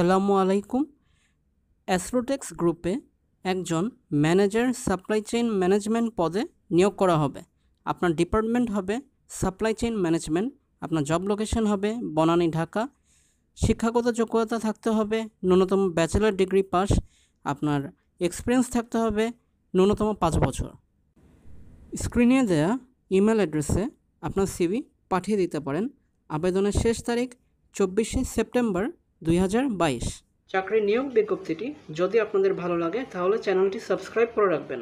আসসালামু আলাইকুম অ্যাস্ট্রোটেক্স গ্রুপে একজন ম্যানেজার সাপ্লাই চেইন ম্যানেজমেন্ট পদে নিয়োগ করা হবে আপনার ডিপার্টমেন্ট হবে সাপ্লাই চেইন ম্যানেজমেন্ট আপনার জব লোকেশন হবে বনানী ঢাকা শিক্ষাগত যোগ্যতা থাকতে হবে ন্যূনতম ব্যাচেলার ডিগ্রি পাস আপনার এক্সপিরিয়েন্স থাকতে হবে ন্যূনতম পাঁচ বছর স্ক্রিনে দেয়া ইমেল অ্যাড্রেসে আপনার সিভি পাঠিয়ে দিতে পারেন আবেদনের শেষ তারিখ চব্বিশে সেপ্টেম্বর দুই চাকরির নিয়োগ বিজ্ঞপ্তিটি যদি আপনাদের ভালো লাগে তাহলে চ্যানেলটি সাবস্ক্রাইব করে রাখবেন